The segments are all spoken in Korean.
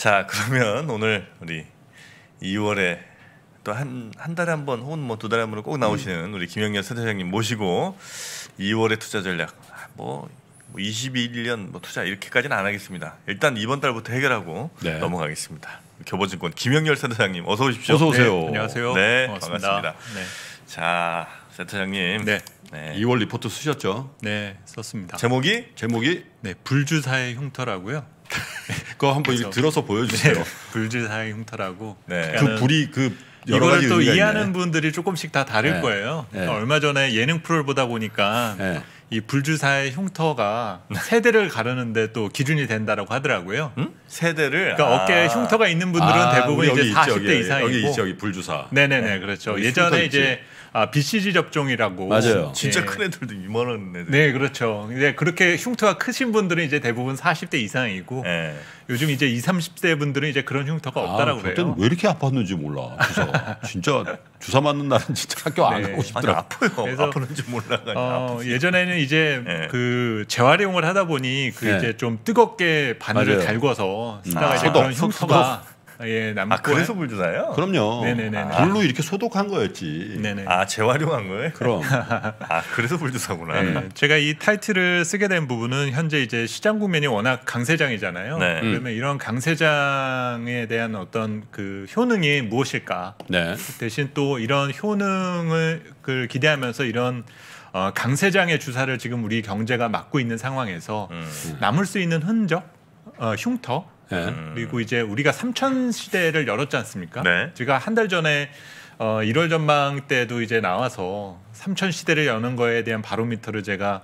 자 그러면 오늘 우리 2월에 또 한 한 달에 한번 혹은 뭐두 달에 한 번은 꼭 음. 나오시는 우리 김영렬 대장님 모시고 2월의 투자 전략 아, 뭐 21년 뭐, 뭐 투자 이렇게까지는 안 하겠습니다. 일단 이번 달부터 해결하고 네. 넘어가겠습니다. 교보증권 김영렬 센대장님 어서 오십시오. 어서 오세요. 네, 안녕하세요. 네, 반갑습니다. 반갑습니다. 네. 자, 세터장님 네. 네. 2월 리포트 쓰셨죠? 네, 썼습니다. 제목이 제목이 네, 불주사의 흉터라고요. 그거 한번 그렇죠. 들어서 보여주세요. 네. 불지사의 흉터라고. 네. 그 불이 그 이거를 또 이해하는 있네. 분들이 조금씩 다 다를 네. 거예요. 그 얼마 전에 예능 프로를 보다 보니까 네. 이 불주사의 흉터가 세대를 가르는데 또 기준이 된다라고 하더라고요. 음? 세대를 아. 그러니까 아. 어깨에 흉터가 있는 분들은 아, 대부분 이제 40대 이상이고 여기 있지 여기 불주사. 네네네 네. 그렇죠. 예전에 이제 아, BCG 접종이라고 맞아요. 진짜 네. 큰 애들도 이만한 애들. 네, 그렇죠. 이제 그렇게 흉터가 크신 분들은 이제 대부분 40대 이상이고 네. 요즘 이제 20, 30대 분들은 이제 그런 흉터가 아, 없다라고 아, 그래요. 왜 이렇게 아팠는지 몰라. 주사 진짜 주사 맞는 날은 진짜 학교 안 네. 가고 싶더라. 아파요. 그래서 아프는지 몰라. 어, 아프 예전에는 이제 네. 그 재활용을 하다 보니 그 이제 좀 뜨겁게 바늘을 맞아요. 달궈서 쓰다가 음. 아, 이제 그런 흉터가 아, 예, 남고. 아 그래서 불주사요? 그럼요. 네네네. 불로 아, 이렇게 소독한 거였지. 네네. 아 재활용한 거예요? 그럼. 아 그래서 불주사구나. 네. 제가 이 타이틀을 쓰게 된 부분은 현재 이제 시장 국면이 워낙 강세장이잖아요. 네. 그러면 이런 강세장에 대한 어떤 그 효능이 무엇일까? 네. 대신 또 이런 효능을 기대하면서 이런 어, 강세장의 주사를 지금 우리 경제가 맞고 있는 상황에서 음. 남을 수 있는 흔적, 어, 흉터 예. 음. 그리고 이제 우리가 삼천 시대를 열었지 않습니까? 네. 제가 한 달 전에 어, 1월 전망 때도 이제 나와서 삼천 시대를 여는 거에 대한 바로미터를 제가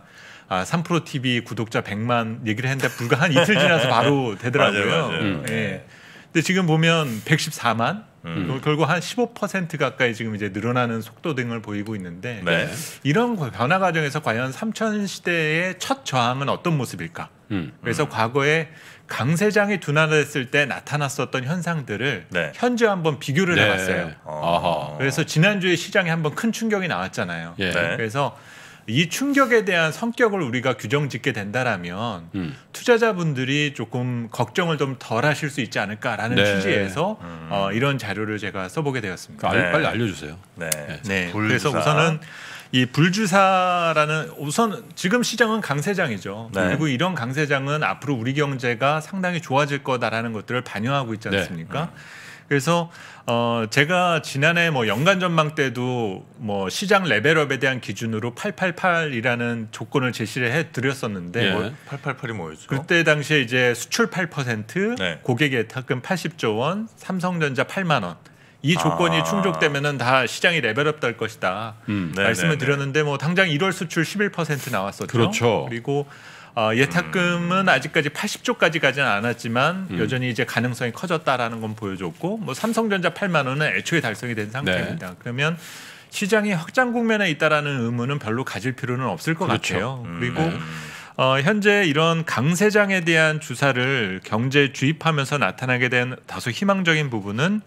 아, 삼프로 TV 구독자 백만 얘기를 했는데 불과 한 이틀 지나서 바로 되더라고요. 맞아요, 맞아요. 예. 음. 예. 근데 지금 보면 백십사만 음. 결국 한 십오 퍼센트 가까이 지금 이제 늘어나는 속도 등을 보이고 있는데 네. 이런 변화 과정에서 과연 삼천 시대의 첫 저항은 어떤 모습일까? 음, 그래서 음. 과거에 강세장이 둔화됐을 때 나타났었던 현상들을 네. 현재 한번 비교를 네. 해봤어요. 아하. 그래서 지난주에 시장에 한번 큰 충격이 나왔잖아요. 예. 네. 그래서 이 충격에 대한 성격을 우리가 규정 짓게 된다라면 음. 투자자분들이 조금 걱정을 좀 덜 하실 수 있지 않을까라는 네. 취지에서 음. 어, 이런 자료를 제가 써보게 되었습니다. 그러니까 네. 빨리 알려주세요. 네. 예. 네. 그래서 우선은 이 불주사라는 우선 지금 시장은 강세장이죠. 네. 그리고 이런 강세장은 앞으로 우리 경제가 상당히 좋아질 거다라는 것들을 반영하고 있지 네. 않습니까? 네. 그래서 어 제가 지난해 뭐 연간 전망 때도 뭐 시장 레벨업에 대한 기준으로 888이라는 조건을 제시를 해 드렸었는데 예. 뭐 888이 뭐였죠? 그때 당시에 이제 수출 8%, 네. 고객의 탁금 80조 원, 삼성전자 8만 원이 아. 조건이 아. 충족되면은 다 시장이 레벨업 될 것이다 음. 네, 말씀을 네, 네. 드렸는데 뭐 당장 1월 수출 11% 나왔었죠. 그렇죠. 그리고 어, 예탁금은 음. 아직까지 80조까지 가지는 않았지만 음. 여전히 이제 가능성이 커졌다라는 건 보여줬고 뭐 삼성전자 8만 원은 애초에 달성이 된 상태입니다. 네. 그러면 시장이 확장 국면에 있다라는 의문은 별로 가질 필요는 없을 것 그렇죠. 같아요. 음, 그리고 네. 어, 현재 이런 강세장에 대한 주사를 경제에 주입하면서 나타나게 된 다소 희망적인 부분은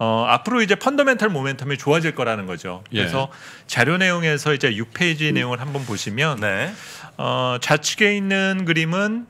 어, 앞으로 이제 펀더멘탈 모멘텀이 좋아질 거라는 거죠. 예. 그래서 예. 자료 내용에서 이제 6페이지 음. 내용을 한번 보시면 네. 어, 좌측에 있는 그림은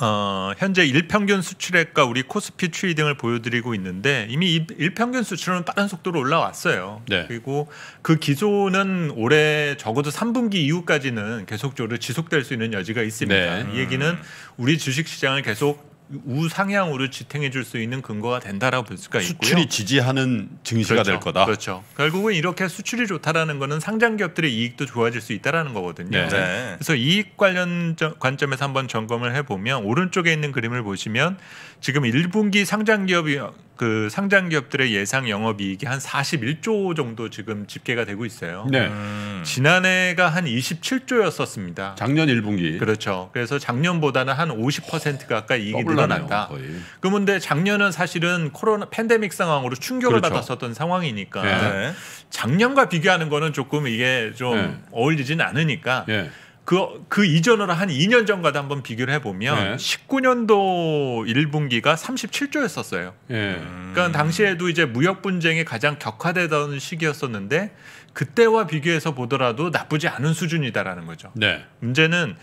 어, 현재 일평균 수출액과 우리 코스피 추이 등을 보여드리고 있는데 이미 일평균 수출은 빠른 속도로 올라왔어요. 네. 그리고 그 기조는 올해 적어도 3분기 이후까지는 계속적으로 지속될 수 있는 여지가 있습니다. 네. 이 얘기는 우리 주식시장을 계속 우상향으로 지탱해 줄 수 있는 근거가 된다라고 볼 수가 있고요. 수출이 지지하는 증시가 그렇죠. 될 거다. 그렇죠. 결국은 이렇게 수출이 좋다라는 거는 상장 기업들의 이익도 좋아질 수 있다라는 거거든요. 네. 네. 그래서 이익 관련 관점에서 한번 점검을 해 보면 오른쪽에 있는 그림을 보시면 지금 1분기 상장 기업이 그 상장 기업들의 예상 영업 이익이 한 41조 정도 지금 집계가 되고 있어요. 네. 음. 지난해가 한 27조였었습니다. 작년 1분기. 그렇죠. 그래서 작년보다는 한 50% 가까이 이익이 물러났다. 거의. 그런데 작년은 사실은 코로나 팬데믹 상황으로 충격을 그렇죠. 받았었던 상황이니까 네. 네. 작년과 비교하는 거는 조금 이게 좀 네. 어울리진 않으니까 네. 그, 그 이전으로 한 2년 전과도 한번 비교를 해보면 네. 19년도 1분기가 37조였었어요. 네. 예. 그러니까 음. 당시에도 이제 무역 분쟁이 가장 격화되던 시기였었는데 그때와 비교해서 보더라도 나쁘지 않은 수준이다라는 거죠. 네. 문제는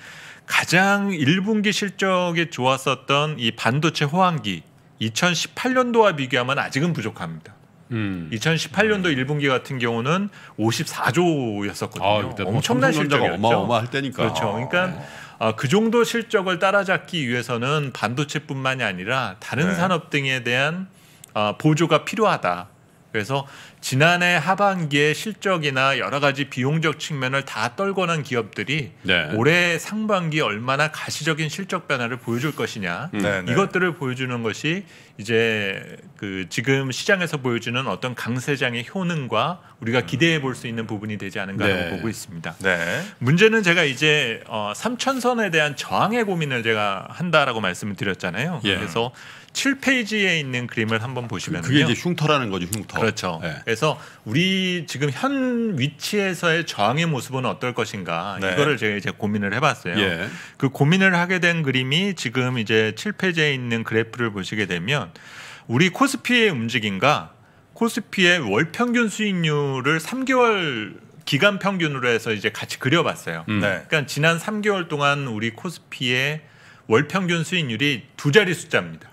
가장 1분기 실적이 좋았었던 이 반도체 호황기 2018년도와 비교하면 아직은 부족합니다. 음. 2018년도 음. 1분기 같은 경우는 54조였었거든요. 아, 뭐 엄청난 실적이 어마어마할 때니까. 그렇죠. 그러니까 아, 네. 아, 그 정도 실적을 따라잡기 위해서는 반도체뿐만이 아니라 다른 네. 산업 등에 대한 아, 보조가 필요하다. 그래서 지난해 하반기에 실적이나 여러 가지 비용적 측면을 다 떨궈낸 기업들이 네. 올해 상반기 얼마나 가시적인 실적 변화를 보여줄 것이냐 음. 네, 네, 이것들을 보여주는 것이 이제 그 지금 시장에서 보여주는 어떤 강세장의 효능과 우리가 음. 기대해 볼 수 있는 부분이 되지 않은가라고 네. 보고 있습니다. 네. 문제는 제가 이제 어, 삼천선에 대한 저항의 고민을 제가 한다라고 말씀을 드렸잖아요. 예. 그래서 7페이지에 있는 그림을 한번 보시면요. 그, 그게 이제 흉터라는 거죠, 흉터. 그렇죠. 예. 그래서 우리 지금 현 위치에서의 저항의 모습은 어떨 것인가 네. 이거를 제가 이제 고민을 해봤어요. 예. 그 고민을 하게 된 그림이 지금 이제 7페이지에 있는 그래프를 보시게 되면 우리 코스피의 움직임과 코스피의 월 평균 수익률을 3개월 기간 평균으로 해서 이제 같이 그려봤어요. 음. 네. 그러니까 지난 3개월 동안 우리 코스피의 월 평균 수익률이 두 자리 숫자입니다.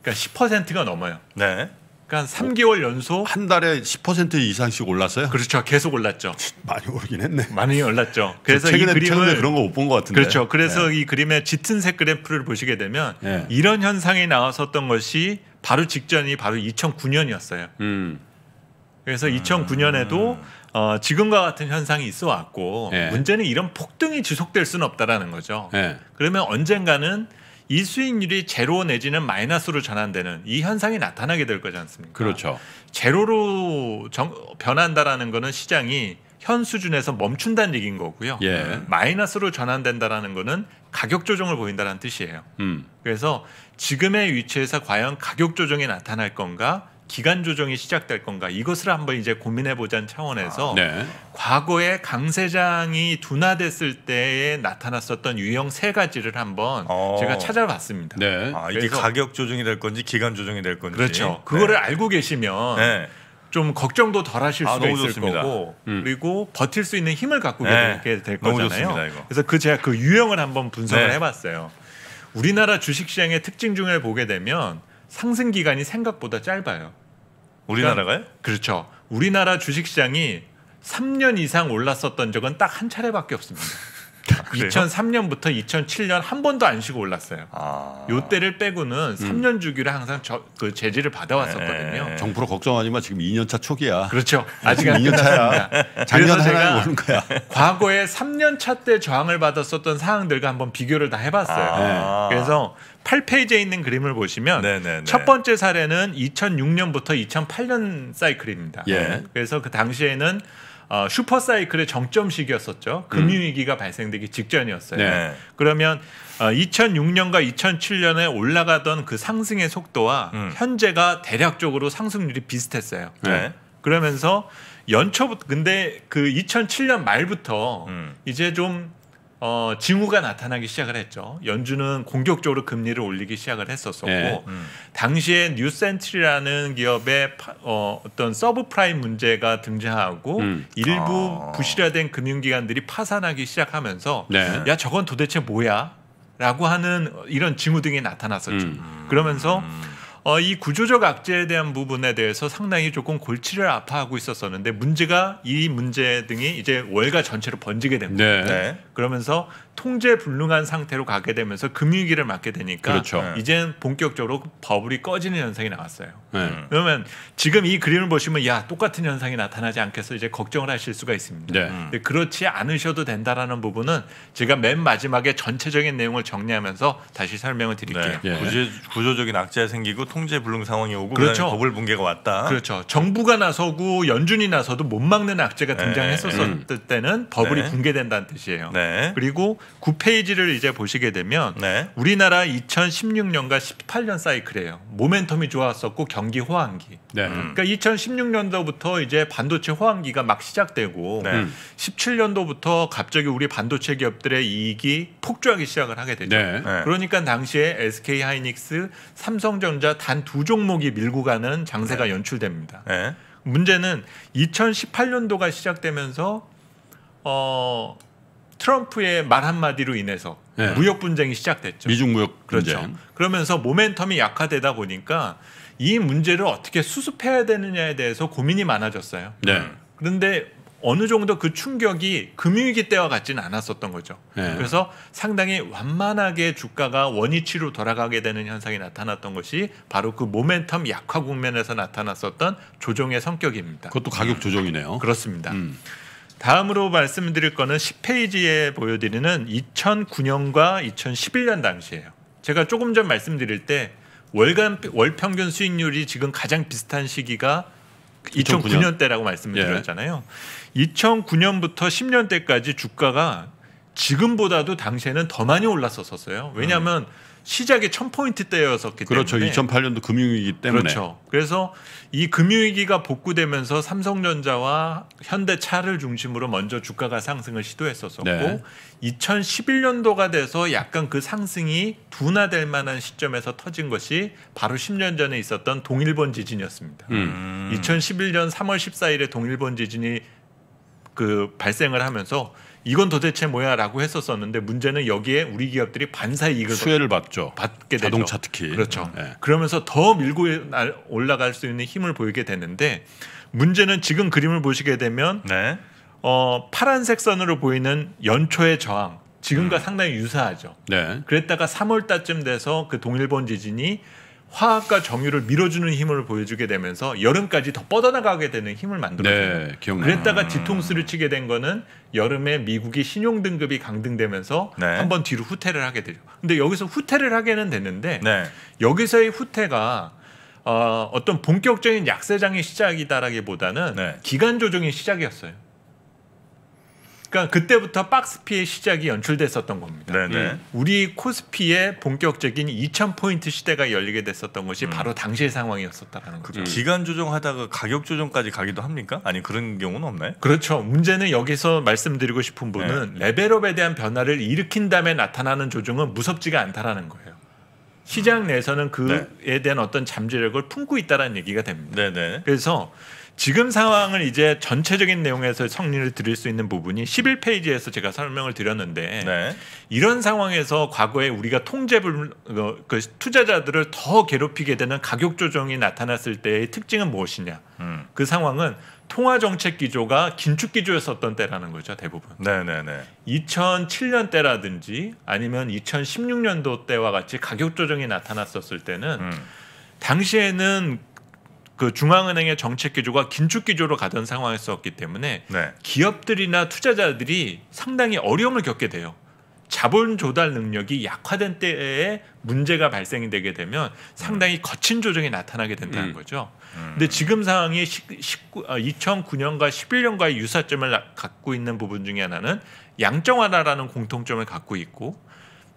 그러니까 10%가 넘어요. 네. 그러니까 3개월 연속 한 달에 10% 이상씩 올랐어요. 그렇죠. 계속 올랐죠. 많이 오르긴 했네. 많이 올랐죠. 그래서 최근에, 이 그림을 그런 거 못 본 것 같은데. 그렇죠. 그래서 네. 이 그림의 짙은 색 그래프를 보시게 되면 네. 이런 현상이 나왔었던 것이 바로 직전이 바로 2009년이었어요. 음. 그래서 음. 2009년에도 어, 지금과 같은 현상이 있어 왔고 네. 문제는 이런 폭등이 지속될 수는 없다라는 거죠. 네. 그러면 언젠가는 이 수익률이 제로 내지는 마이너스로 전환되는 이 현상이 나타나게 될 거지 않습니까? 그렇죠. 제로로 정, 변한다라는 거는 시장이 현 수준에서 멈춘다는 얘기인 거고요. 예. 마이너스로 전환된다라는 거는 가격 조정을 보인다는 뜻이에요. 음. 그래서 지금의 위치에서 과연 가격 조정이 나타날 건가 기간 조정이 시작될 건가 이것을 한번 이제 고민해 보자는 차원에서 아, 네. 과거에 강 세장이 둔화됐을 때에 나타났었던 유형 세 가지를 한번 어. 제가 찾아봤습니다. 네. 아, 이게 가격 조정이 될 건지 기간 조정이 될 건지 그렇죠. 네. 그거를 네. 알고 계시면 네. 좀 걱정도 덜 하실 아, 수도 있을 좋습니다. 거고 음. 그리고 버틸 수 있는 힘을 갖고 네. 계게 될 거잖아요. 좋습니다, 그래서 그 제가 그 유형을 한번 분석을 해봤어요. 우리나라 주식시장의 특징 중에 보게 되면 상승 기간이 생각보다 짧아요. 우리나라가요? 그러니까, 그렇죠. 우리나라 주식시장이 3년 이상 올랐었던 적은 딱 한 차례밖에 없습니다. 2003년부터 2007년 한 번도 안 쉬고 올랐어요. 아. 요 때를 빼고는 음. 3년 주기로 항상 저, 그 제지를 받아왔었거든요. 네. 예, 예. 정프로 걱정하지만 지금 2년차 초기야. 그렇죠. 아직 2년차야. 작년 하나 오는 거야. 과거에 3년차 때 저항을 받았었던 사항들과 한번 비교를 다 해봤어요. 아. 네. 그래서 8페이지에 있는 그림을 보시면 네네네. 네, 네. 첫 번째 사례는 2006년부터 2008년 사이클입니다. 예. 그래서 그 당시에는 어, 슈퍼사이클의 정점시기였었죠. 음. 금융위기가 음. 발생되기 직전이었어요. 네. 그러면 어, 2006년과 2007년에 올라가던 그 상승의 속도와 음. 현재가 대략적으로 상승률이 비슷했어요. 네. 네. 그러면서 연초부터 근데 그 2007년 말부터 음. 이제 좀 어, 징후가 나타나기 시작을 했죠. 연준은 공격적으로 금리를 올리기 시작을 했었었고 네. 음. 당시에 뉴센트리라는 기업의 파, 어, 어떤 서브프라임 문제가 등장하고 음. 일부 아. 부실화된 금융기관들이 파산하기 시작하면서 네. 야 저건 도대체 뭐야? 라고 하는 이런 징후 등이 나타났었죠. 음. 그러면서 음. 어, 이 구조적 악재에 대한 부분에 대해서 상당히 조금 골치를 아파하고 있었었는데 문제가 이 문제 등이 이제 월가 전체로 번지게 됩니다. 네. 네. 그러면서 통제 불능한 상태로 가게 되면서 금융위기를 맞게 되니까 그렇죠. 네. 이젠 본격적으로 그 버블이 꺼지는 현상이 나왔어요. 네. 음. 그러면 지금 이 그림을 보시면 야 똑같은 현상이 나타나지 않겠어 이제 걱정을 하실 수가 있습니다. 네. 음. 근데 그렇지 않으셔도 된다라는 부분은 제가 맨 마지막에 전체적인 내용을 정리하면서 다시 설명을 드릴게요. 네. 예. 구조, 구조적인 악재가 생기고 통제 불능 상황이 오고 그렇죠. 버블 붕괴가 왔다. 그렇죠. 정부가 나서고 연준이 나서도 못 막는 악재가 등장했었을 네. 음. 때는 버블이 네. 붕괴된다는 뜻이에요. 그리고 9페이지를 이제 보시게 되면 네. 우리나라 2016년과 18년 사이클이에요. 모멘텀이 좋았었고 경기 호황기. 네. 음. 그러니까 2016년도부터 이제 반도체 호황기가 막 시작되고 네. 17년도부터 음. 갑자기 우리 반도체 기업들의 이익이 폭주하기 시작을 하게 되죠. 네. 네. 그러니까 당시에 SK 하이닉스, 삼성전자 단 두 종목이 밀고 가는 장세가 네. 연출됩니다. 문제는 2018년도가 시작되면서 어 트럼프의 말 한마디로 인해서 네. 무역 분쟁이 시작됐죠. 미중 무역 그렇죠. 그러면서 모멘텀이 약화되다 보니까 이 문제를 어떻게 수습해야 되느냐에 대해서 고민이 많아졌어요. 네. 음. 그런데 어느 정도 그 충격이 금융위기 때와 같지는 않았었던 거죠. 네. 그래서 상당히 완만하게 주가가 원위치로 돌아가게 되는 현상이 나타났던 것이 바로 그 모멘텀 약화 국면에서 나타났었던 조정의 성격입니다. 그것도 가격 조정이네요. 그렇습니다. 음. 다음으로 말씀드릴 거는 10페이지에 보여드리는 2009년과 2011년 당시예요. 제가 조금 전 말씀드릴 때 월간 월 평균 수익률이 지금 가장 비슷한 시기가 2009년, 때라고 말씀 예. 드렸잖아요. 2009년부터 10년 때까지 주가가 지금보다도 당시에는 더 많이 올랐었었어요. 왜냐하면 음. 시작이 1000포인트대였었기 그렇죠. 때문에 그렇죠. 2008년도 금융위기 때문에 그렇죠. 그래서 이 금융위기가 복구되면서 삼성전자와 현대차를 중심으로 먼저 주가가 상승을 시도했었었고 네. 2011년도가 돼서 약간 그 상승이 둔화될 만한 시점에서 터진 것이 바로 10년 전에 있었던 동일본 지진이었습니다. 음. 2011년 3월 14일에 동일본 지진이 그 발생을 하면서 이건 도대체 뭐야라고 했었었는데 문제는 여기에 우리 기업들이 반사 이익을 수혜를 받죠. 받게 되죠. 자동차 특히 그렇죠. 네. 그러면서 더 밀고 올라갈 수 있는 힘을 보이게 되는데 문제는 지금 그림을 보시게 되면 네. 어, 파란색 선으로 보이는 연초의 저항 지금과 음. 상당히 유사하죠. 네. 그랬다가 3월 달쯤 돼서 그 동일본 지진이 화학과 정유를 밀어주는 힘을 보여주게 되면서 여름까지 더 뻗어나가게 되는 힘을 만들어요. 네, 그랬다가 음. 뒤통수를 치게 된 거는 여름에 미국이 신용 등급이 강등되면서 네. 한번 뒤로 후퇴를 하게 되죠. 근데 여기서 후퇴를 하게는 됐는데 네. 여기서의 후퇴가 어, 어떤 본격적인 약세장의 시작이다라기보다는 네. 기간 조정의 시작이었어요. 그러니까 그때부터 박스피의 시작이 연출됐었던 겁니다. 네네. 네. 음. 우리 코스피의 본격적인 2천 포인트 시대가 열리게 됐었던 것이 음. 바로 당시의 상황이었었다라는 거죠. 기간 조정하다가 가격 조정까지 가기도 합니까? 아니 그런 경우는 없나요? 그렇죠. 문제는 여기서 말씀드리고 싶은 분은 네. 레벨업에 대한 변화를 일으킨 다음에 나타나는 조정은 무섭지가 않다라는 거예요. 시장 내에서는 그에 네. 대한 어떤 잠재력을 품고 있다라는 얘기가 됩니다. 네네. 네. 그래서 지금 상황을 이제 전체적인 내용에서 성리를 드릴 수 있는 부분이 11페이지에서 제가 설명을 드렸는데 네. 이런 상황에서 과거에 우리가 통제불 어, 그 투자자들을 더 괴롭히게 되는 가격 조정이 나타났을 때의 특징은 무엇이냐? 음. 그 상황은 통화 정책 기조가 긴축 기조였었던 때라는 거죠 대부분. 네네네. 2007년 때라든지 아니면 2016년도 때와 같이 가격 조정이 나타났었을 때는 음. 당시에는 그 중앙은행의 정책 기조가 긴축 기조로 가던 상황이었기 때문에 네. 기업들이나 투자자들이 상당히 어려움을 겪게 돼요. 자본 조달 능력이 약화된 때에 문제가 발생이 되게 되면 상당히 거친 조정이 나타나게 된다는 음. 거죠. 음. 근데 지금 상황이 19, 2009년과 11년과의 유사점을 갖고 있는 부분 중에 하나는 양정화다라는 공통점을 갖고 있고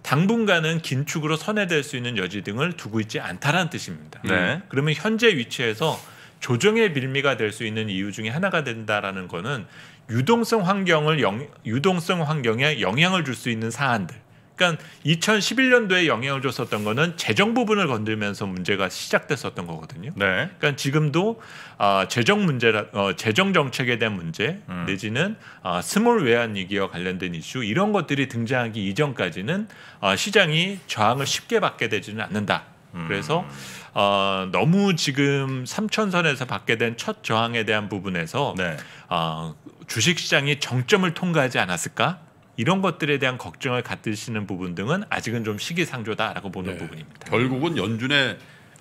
당분간은 긴축으로 선회될 수 있는 여지 등을 두고 있지 않다라는 뜻입니다. 네. 그러면 현재 위치에서 조정의 빌미가 될 수 있는 이유 중에 하나가 된다라는 거는 유동성 환경을 영, 유동성 환경에 영향을 줄 수 있는 사안들 그러니까 2011년도에 영향을 줬었던 거는 재정 부분을 건들면서 문제가 시작됐었던 거거든요. 네. 그러니까 지금도 어, 재정 문제, 어, 재정 정책에 대한 문제 음. 내지는 어, 스몰 외환 위기와 관련된 이슈 이런 것들이 등장하기 이전까지는 어, 시장이 저항을 쉽게 받게 되지는 않는다. 음. 그래서 어, 너무 지금 삼천선에서 받게 된 첫 저항에 대한 부분에서 네. 어, 주식시장이 정점을 통과하지 않았을까? 이런 것들에 대한 걱정을 갖으시는 부분 등은 아직은 좀 시기상조다라고 보는 네. 부분입니다. 결국은 연준의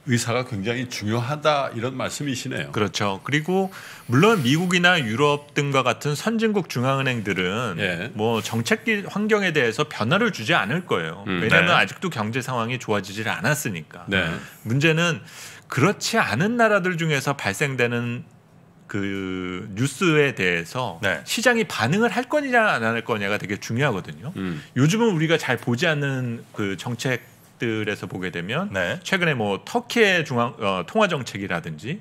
의사가 굉장히 중요하다 이런 말씀이시네요. 그렇죠. 그리고 물론 미국이나 유럽 등과 같은 선진국 중앙은행들은 예. 뭐 정책 환경에 대해서 변화를 주지 않을 거예요. 음, 네. 왜냐하면 네. 아직도 경제 상황이 좋아지질 않았으니까. 네. 문제는 그렇지 않은 나라들 중에서 발생되는 그 뉴스에 대해서 네. 시장이 반응을 할 거냐 안 할 거냐가 되게 중요하거든요. 음. 요즘은 우리가 잘 보지 않는 그 정책들에서 보게 되면 네. 최근에 뭐 터키의 중앙 어, 통화 정책이라든지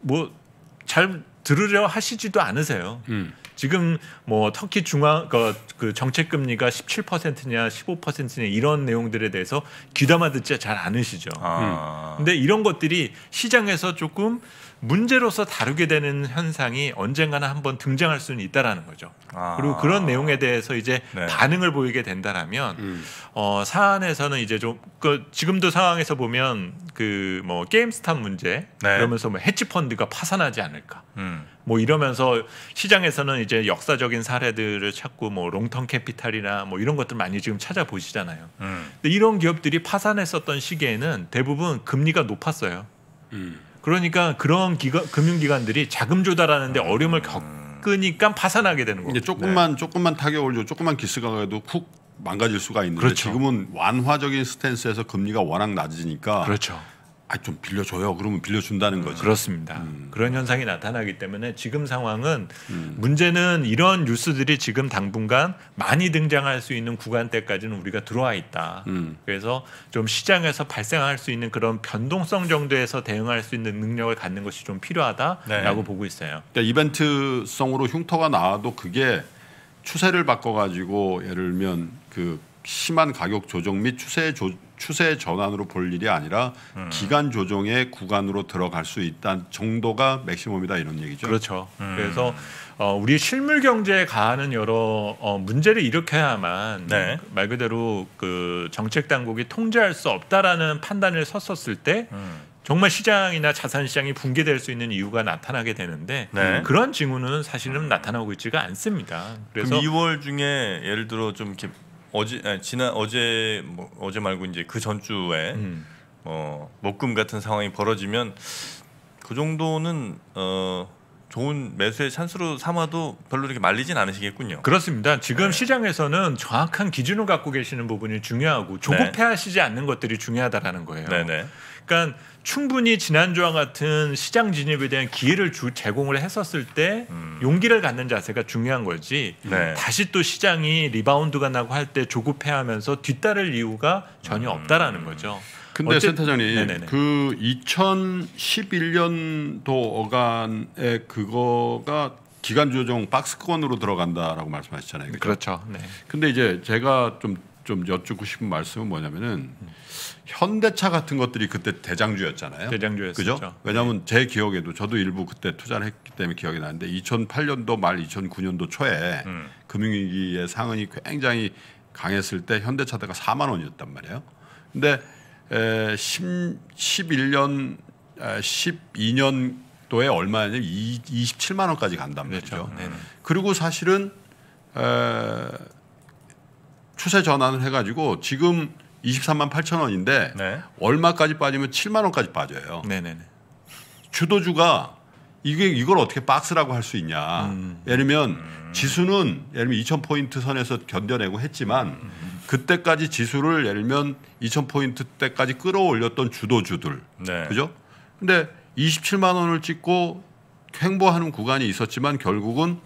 뭐 잘 들으려 하시지도 않으세요. 음. 지금 뭐 터키 중앙 그, 그 정책 금리가 17%냐 15%냐 이런 내용들에 대해서 귀담아 듣지 잘 않으시죠. 아. 음. 근데 이런 것들이 시장에서 조금 문제로서 다루게 되는 현상이 언젠가는 한번 등장할 수는 있다라는 거죠. 아. 그리고 그런 내용에 대해서 이제 네. 반응을 보이게 된다라면 음. 어, 사안에서는 이제 좀그 지금도 상황에서 보면 그 뭐 게임스탑 문제 네. 그러면서 뭐 헤지펀드가 파산하지 않을까. 음. 뭐 이러면서 시장에서는 이제 역사적인 사례들을 찾고 뭐 롱턴 캐피탈이나 뭐 이런 것들 많이 지금 찾아보시잖아요. 음. 근데 이런 기업들이 파산했었던 시기에는 대부분 금리가 높았어요. 음. 그러니까 그런 기관, 금융기관들이 자금 조달하는데 음. 어려움을 겪으니까 파산하게 되는 거죠. 조금만 네. 조금만 타격 올려 조금만 기스가 가도 훅 망가질 수가 있는데 그렇죠. 지금은 완화적인 스탠스에서 금리가 워낙 낮으니까 그렇죠. 아좀 빌려줘요. 그러면 빌려준다는 거죠. 그렇습니다. 음. 그런 현상이 나타나기 때문에 지금 상황은 음. 문제는 이런 뉴스들이 지금 당분간 많이 등장할 수 있는 구간때까지는 우리가 들어와 있다. 음. 그래서 좀 시장에서 발생할 수 있는 그런 변동성 정도에서 대응할 수 있는 능력을 갖는 것이 좀 필요하다라고 네. 보고 있어요. 그러니까 이벤트성으로 흉터가 나와도 그게 추세를 바꿔가지고 예를 들면 그 심한 가격 조정 및 추세 조, 추세 전환으로 볼 일이 아니라 음. 기간 조정의 구간으로 들어갈 수 있다는 정도가 맥시멈이다 이런 얘기죠. 그렇죠. 음. 그래서 어, 우리 실물 경제에 가하는 여러 어, 문제를 일으켜야만 네. 말 그대로 그 정책 당국이 통제할 수 없다라는 판단을 섰었을 때 음. 정말 시장이나 자산 시장이 붕괴될 수 있는 이유가 나타나게 되는데 네. 그런 징후는 사실은 나타나고 있지가 않습니다. 그래서 2월 중에 예를 들어 좀 이렇게 어제 아니, 지난 어제 뭐, 어제 말고 이제 그 전주에 음. 어, 목금 같은 상황이 벌어지면 그 정도는 어, 좋은 매수의 찬스로 삼아도 별로 이렇게 말리진 않으시겠군요. 그렇습니다. 지금 네. 시장에서는 정확한 기준을 갖고 계시는 부분이 중요하고 조급해하시지 네. 않는 것들이 중요하다라는 거예요. 네네. 그러니까 충분히 지난주와 같은 시장 진입에 대한 기회를 주, 제공을 했었을 때 음. 용기를 갖는 자세가 중요한 거지 네. 다시 또 시장이 리바운드가 나고 할 때 조급해하면서 뒤따를 이유가 전혀 음. 없다라는 음. 거죠. 근데 어째... 센터장님 네네네. 그 2011년도 어간에 그거가 기간 조정 박스권으로 들어간다라고 말씀하셨잖아요 그렇죠. 그렇죠. 네. 근데 이제 제가 좀 좀 여쭙고 싶은 말씀은 뭐냐면은 음. 현대차 같은 것들이 그때 대장주였잖아요. 대장주였죠. 그죠? 왜냐하면 네. 제 기억에도 저도 일부 그때 투자를 했기 때문에 기억이 나는데 2008년도 말 2009년도 초에 음. 금융위기의 상흔이 굉장히 강했을 때 현대차대가 4만 원이었단 말이에요. 근데 11년 12년도에 아, 얼마냐면 27만 원까지 간단 그렇죠. 말이죠. 그렇죠. 음. 그리고 사실은 추세 전환을 해가지고 지금 23만 8천 원인데 네. 얼마까지 빠지면 7만 원까지 빠져요. 네네네. 네, 주도주가 이게 이걸 어떻게 박스라고 할 수 있냐. 음. 예를 들면 지수는 예를 들면 2 0 0 0 포인트 선에서 견뎌내고 했지만 그때까지 지수를 예를 들면 2 0 0 0 포인트 때까지 끌어올렸던 주도주들. 네. 그죠? 근데 27만 원을 찍고 횡보하는 구간이 있었지만 결국은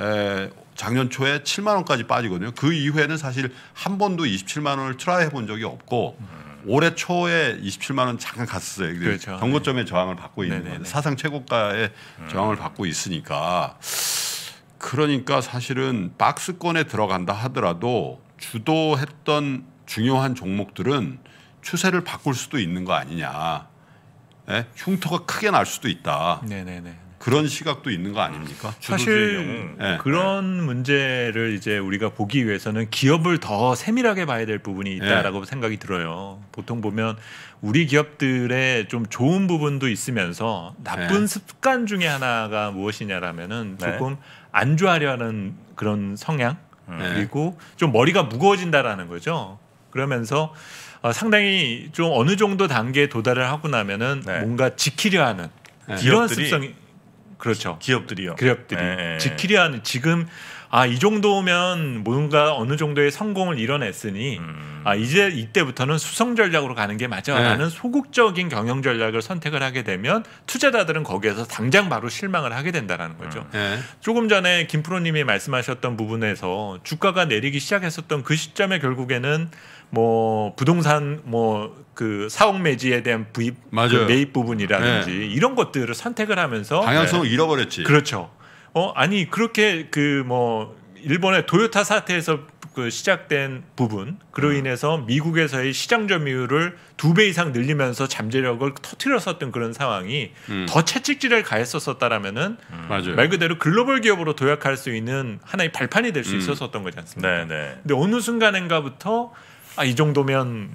에, 작년 초에 7만 원까지 빠지거든요. 그 이후에는 사실 한 번도 27만 원을 트라이 해본 적이 없고 음. 올해 초에 27만 원 잠깐 갔었어요. 그렇죠. 경고점의 네. 저항을 받고 있는 네네네. 사상 최고가의 음. 저항을 받고 있으니까 그러니까 사실은 박스권에 들어간다 하더라도 주도했던 중요한 종목들은 추세를 바꿀 수도 있는 거 아니냐. 예? 흉터가 크게 날 수도 있다. 네네네. 그런 시각도 있는 거 아닙니까? 사실 네. 네. 그런 문제를 이제 우리가 보기 위해서는 기업을 더 세밀하게 봐야 될 부분이 네. 있다라고 네. 생각이 들어요. 보통 보면 우리 기업들의 좀 좋은 부분도 있으면서 나쁜 네. 습관 중에 하나가 무엇이냐라면은 네. 조금 안주하려는 그런 성향 그리고 좀 머리가 무거워진다라는 거죠. 그러면서 어, 상당히 좀 어느 정도 단계에 도달을 하고 나면은 뭔가 지키려 하는 이런 습성이 그렇죠. 기업들이요. 기업들이 네. 예, 예, 예. 지키려는 지금 아 이 정도면 뭔가 어느 정도의 성공을 이뤄냈으니 음. 아 이제 이때부터는 수성 전략으로 가는 게 맞아라는 네. 소극적인 경영 전략을 선택을 하게 되면 투자자들은 거기에서 당장 바로 실망을 하게 된다라는 거죠. 음. 네. 조금 전에 김 프로님이 말씀하셨던 부분에서 주가가 내리기 시작했었던 그 시점에 결국에는 뭐 부동산 뭐 그 사옥 매지에 대한 부입 그 매입 부분이라든지 네. 이런 것들을 선택을 하면서 방향성을 네. 잃어버렸지. 그렇죠. 어 아니 그렇게 그 뭐 일본의 도요타 사태에서 그 시작된 부분 그로 음. 인해서 미국에서의 시장 점유율을 두 배 이상 늘리면서 잠재력을 터트렸었던 그런 상황이 음. 더 채찍질을 가했었었다라면은 음. 말 그대로 글로벌 기업으로 도약할 수 있는 하나의 발판이 될수 음. 있었었던 거지 않습니까? 네네. 네. 근데 어느 순간인가부터 아, 이 정도면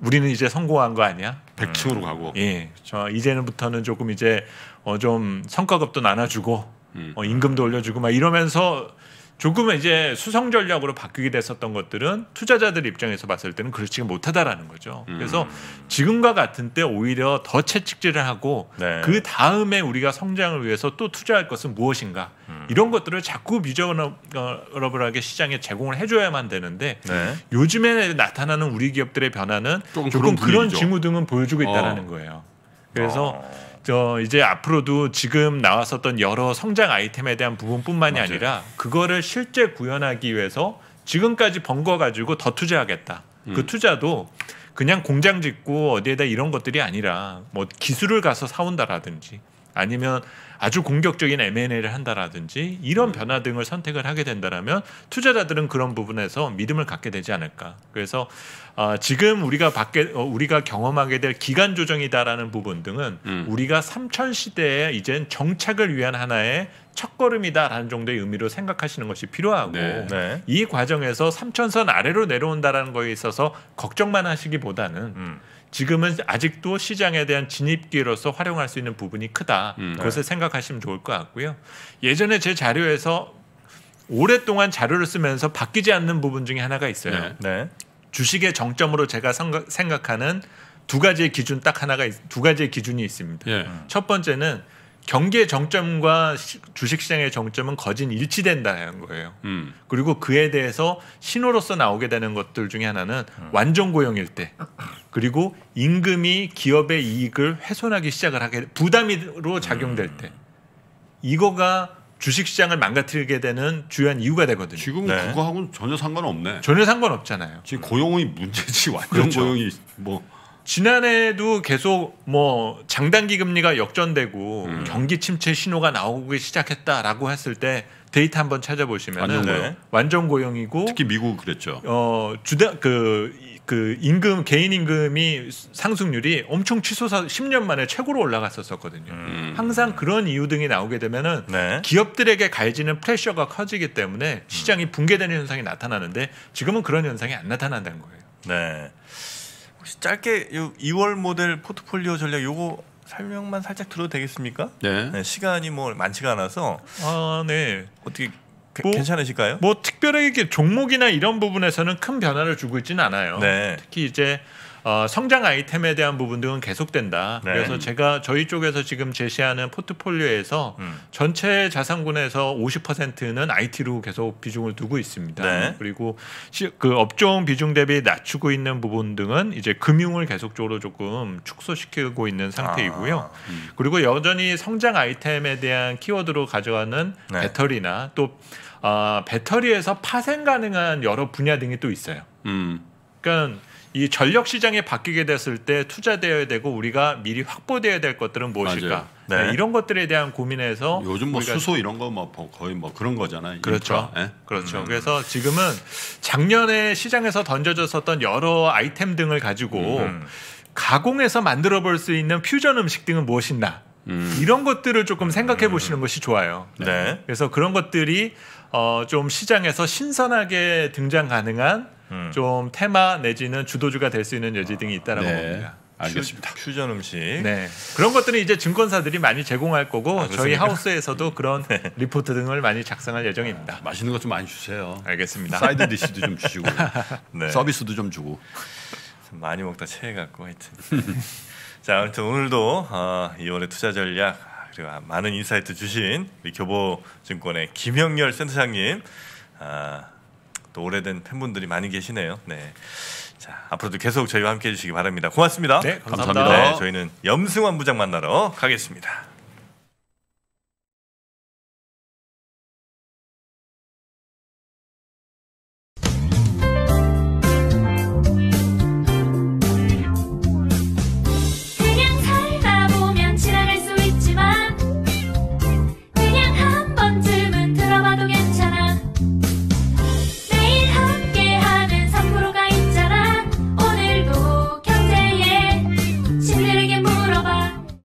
우리는 이제 성공한 거 아니야? 100층으로 음. 가고. 예. 저 이제는부터는 조금 이제 어좀 성과급도 나눠주고 음. 어 임금도 올려주고 막 이러면서 조금은 이제 수성 전략으로 바뀌게 됐었던 것들은 투자자들 입장에서 봤을 때는 그렇지 못하다라는 거죠. 음. 그래서 지금과 같은 때 오히려 더 채찍질을 하고 네. 그 다음에 우리가 성장을 위해서 또 투자할 것은 무엇인가 음. 이런 것들을 자꾸 비저러블하게 시장에 제공을 해줘야만 되는데 네. 요즘에 나타나는 우리 기업들의 변화는 조금, 그런 징후등은 보여주고 있다라는 어. 거예요. 그래서 어. 어, 이제 앞으로도 지금 나왔었던 여러 성장 아이템에 대한 부분뿐만이 맞아요. 아니라 그거를 실제 구현하기 위해서 지금까지 번거 가지고 더 투자하겠다. 그 음. 그 투자도 그냥 공장 짓고 어디에다 이런 것들이 아니라 뭐 기술을 가서 사온다라든지 아니면 아주 공격적인 M&A를 한다라든지 이런 음. 변화 등을 선택을 하게 된다라면 투자자들은 그런 부분에서 믿음을 갖게 되지 않을까. 그래서 어, 지금 우리가 밖에 어, 우리가 경험하게 될 기간 조정이다라는 부분 등은 음. 우리가 삼천 시대에 이젠 정착을 위한 하나의 첫 걸음이다라는 정도의 의미로 생각하시는 것이 필요하고 네. 네. 이 과정에서 삼천선 아래로 내려온다라는 거에 있어서 걱정만 하시기보다는 음. 지금은 아직도 시장에 대한 진입기로서 활용할 수 있는 부분이 크다. 음, 네. 그것을 네. 생각하시면 좋을 것 같고요. 예전에 제 자료에서 오랫동안 자료를 쓰면서 바뀌지 않는 부분 중에 하나가 있어요. 네. 네. 주식의 정점으로 제가 생각하는 두 가지의 기준 딱 하나가 두 가지의 기준이 있습니다. 예. 첫 번째는 경기의 정점과 주식시장의 정점은 거진 일치된다는 거예요. 음. 그리고 그에 대해서 신호로서 나오게 되는 것들 중에 하나는 음. 완전 고용일 때 그리고 임금이 기업의 이익을 훼손하기 시작을 하게 부담으로 작용될 음. 때 이거가 주식시장을 망가뜨리게 되는 주요한 이유가 되거든요. 지금 네. 그거하고는 전혀 상관없네. 전혀 상관없잖아요. 지금 고용이 문제지 완전 그렇죠. 고용이 뭐 지난해에도 계속 뭐 장단기 금리가 역전되고 음. 경기 침체 신호가 나오기 시작했다라고 했을 때 데이터 한번 찾아보시면 완전, 네. 완전 고용이고 특히 미국 그랬죠. 어 주대 그그 임금 개인 임금이 상승률이 엄청 치솟아 10년 만에 최고로 올라갔었었거든요. 음. 항상 그런 이유 등이 나오게 되면은 네. 기업들에게 가해지는 프레셔가 커지기 때문에 시장이 음. 붕괴되는 현상이 나타나는데 지금은 그런 현상이 안 나타난다는 거예요. 네. 혹시 짧게 2월 모델 포트폴리오 전략 요거 설명만 살짝 들어도 되겠습니까? 네. 네 시간이 뭐 많지가 않아서 아, 네. 어떻게 뭐, 괜찮으실까요? 뭐 특별하게 종목이나 이런 부분에서는 큰 변화를 주고 있지는 않아요. 네. 특히 이제 어, 성장 아이템에 대한 부분 등은 계속된다. 네. 그래서 제가 저희 쪽에서 지금 제시하는 포트폴리오에서 음. 전체 자산군에서 50%는 IT로 계속 비중을 두고 있습니다. 네. 그리고 시, 그 업종 비중 대비 낮추고 있는 부분 등은 이제 금융을 계속적으로 조금 축소시키고 있는 상태이고요. 아. 음. 그리고 여전히 성장 아이템에 대한 키워드로 가져가는 네. 배터리나 또 어, 배터리에서 파생 가능한 여러 분야 등이 또 있어요. 음. 그러니까 이 전력 시장이 바뀌게 됐을 때 투자되어야 되고 우리가 미리 확보되어야 될 것들은 무엇일까? 네. 네. 이런 것들에 대한 고민에서 요즘 뭐 수소 이런 거뭐 뭐 거의 뭐 그런 거잖아요. 그렇죠. 네? 그렇죠. 음. 그래서 지금은 작년에 시장에서 던져졌었던 여러 아이템 등을 가지고 음. 가공해서 만들어 볼 수 있는 퓨전 음식 등은 무엇인가? 음. 이런 것들을 조금 생각해 보시는 음. 것이 좋아요. 네. 그래서 그런 것들이 어, 좀 시장에서 신선하게 등장 가능한 음. 좀 테마 내지는 주도주가 될 수 있는 여지 등이 있다라고 네. 봅니다. 알겠습니다. 퓨, 전 음식. 네. 그런 것들은 이제 증권사들이 많이 제공할 거고 아, 저희 하우스에서도 그런 네. 리포트 등을 많이 작성할 예정입니다. 아, 맛있는 것좀 많이 주세요. 알겠습니다. 사이드 디시도 좀 주시고 네. 서비스도 좀 주고. 많이 먹다 체해 갖고 하여튼. 자, 아무튼 오늘도 어, 2월의 투자 전략 그리고 많은 인사이트 주신 우리 교보증권의 김영렬 센터장님 어, 또 오래된 팬분들이 많이 계시네요. 네. 자, 앞으로도 계속 저희와 함께 해주시기 바랍니다. 고맙습니다. 네, 감사합니다. 감사합니다. 네, 저희는 염승환 부장 만나러 가겠습니다.